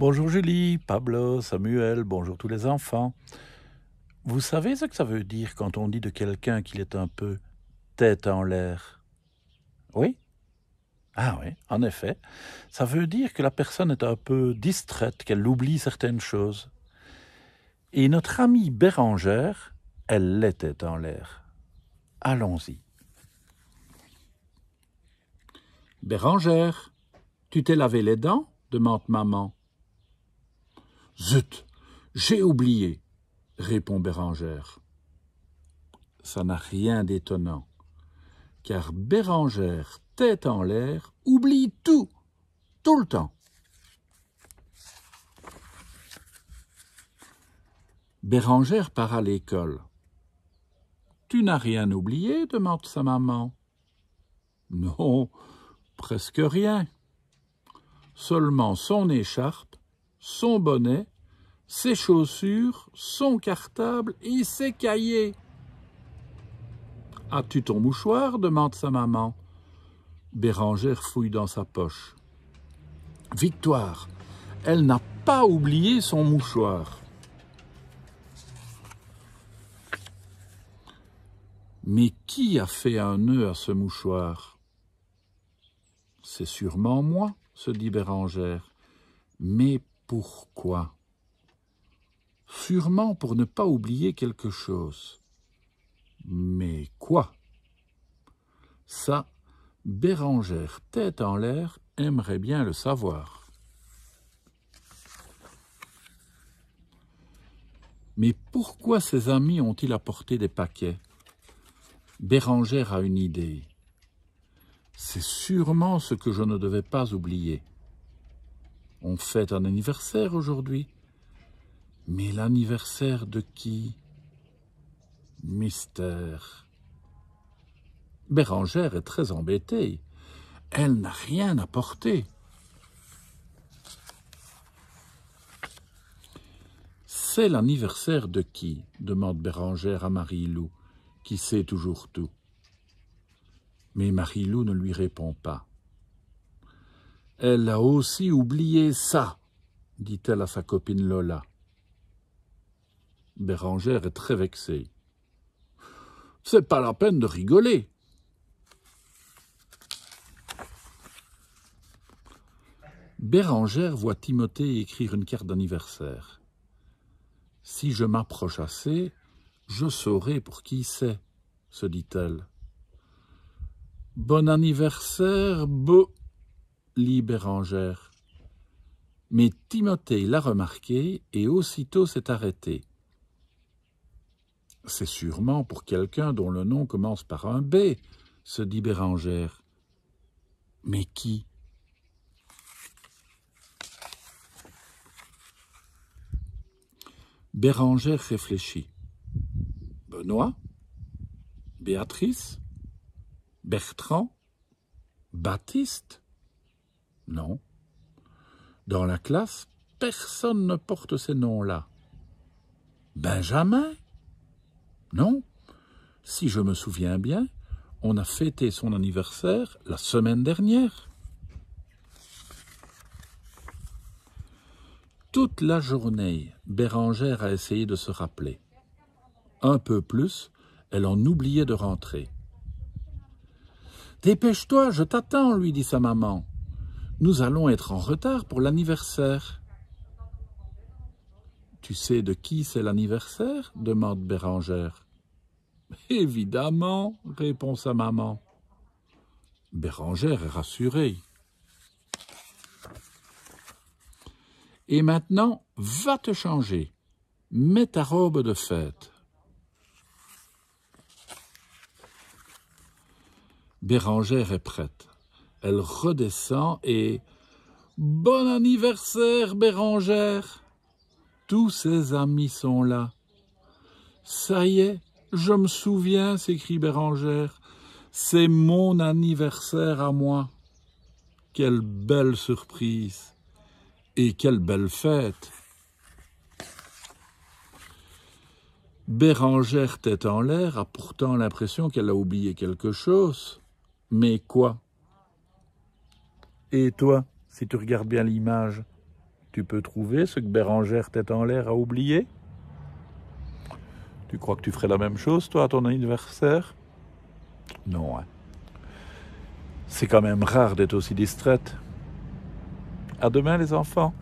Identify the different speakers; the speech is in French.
Speaker 1: Bonjour Julie, Pablo, Samuel, bonjour tous les enfants. Vous savez ce que ça veut dire quand on dit de quelqu'un qu'il est un peu tête en l'air Oui Ah oui, en effet. Ça veut dire que la personne est un peu distraite, qu'elle oublie certaines choses. Et notre amie Bérangère, elle l'était en l'air. Allons-y. Bérangère, tu t'es lavé les dents demande maman. Zut, j'ai oublié, répond Bérangère. Ça n'a rien d'étonnant, car Bérangère, tête en l'air, oublie tout, tout le temps. Bérangère part à l'école. Tu n'as rien oublié demande sa maman. Non, presque rien. Seulement son écharpe son bonnet, ses chaussures, son cartable et ses cahiers. As-tu ton mouchoir demande sa maman. Bérangère fouille dans sa poche. Victoire, elle n'a pas oublié son mouchoir. Mais qui a fait un nœud à ce mouchoir C'est sûrement moi, se dit Bérangère. Mais pourquoi. Sûrement pour ne pas oublier quelque chose. Mais quoi Ça, Bérangère, tête en l'air, aimerait bien le savoir. Mais pourquoi ses amis ont-ils apporté des paquets Bérangère a une idée. C'est sûrement ce que je ne devais pas oublier. On fête un anniversaire aujourd'hui. Mais l'anniversaire de qui Mystère. Bérangère est très embêtée. Elle n'a rien apporté. C'est l'anniversaire de qui demande Bérangère à Marie-Lou, qui sait toujours tout. Mais Marie-Lou ne lui répond pas. Elle a aussi oublié ça, dit-elle à sa copine Lola. Bérangère est très vexée. C'est pas la peine de rigoler. Bérangère voit Timothée écrire une carte d'anniversaire. Si je m'approche assez, je saurai pour qui c'est, se dit-elle. Bon anniversaire, beau lit Mais Timothée l'a remarqué et aussitôt s'est arrêté. C'est sûrement pour quelqu'un dont le nom commence par un B, se dit Bérangère. Mais qui Bérangère réfléchit. Benoît Béatrice Bertrand Baptiste non. Dans la classe, personne ne porte ces noms-là. Benjamin Non. Si je me souviens bien, on a fêté son anniversaire la semaine dernière. Toute la journée, Bérangère a essayé de se rappeler. Un peu plus, elle en oubliait de rentrer. Dépêche-toi, je t'attends, lui dit sa maman nous allons être en retard pour l'anniversaire. Tu sais de qui c'est l'anniversaire demande Bérangère. Évidemment, répond sa maman. Bérangère est rassurée. Et maintenant, va te changer. Mets ta robe de fête. Bérangère est prête. Elle redescend et Bon anniversaire, Bérangère Tous ses amis sont là. Ça y est, je me souviens, s'écrie Bérangère. C'est mon anniversaire à moi. Quelle belle surprise et quelle belle fête Bérangère, tête en l'air, a pourtant l'impression qu'elle a oublié quelque chose. Mais quoi et toi, si tu regardes bien l'image, tu peux trouver ce que Bérangère tête en l'air a oublié Tu crois que tu ferais la même chose, toi, à ton anniversaire Non. Hein. C'est quand même rare d'être aussi distraite. À demain, les enfants.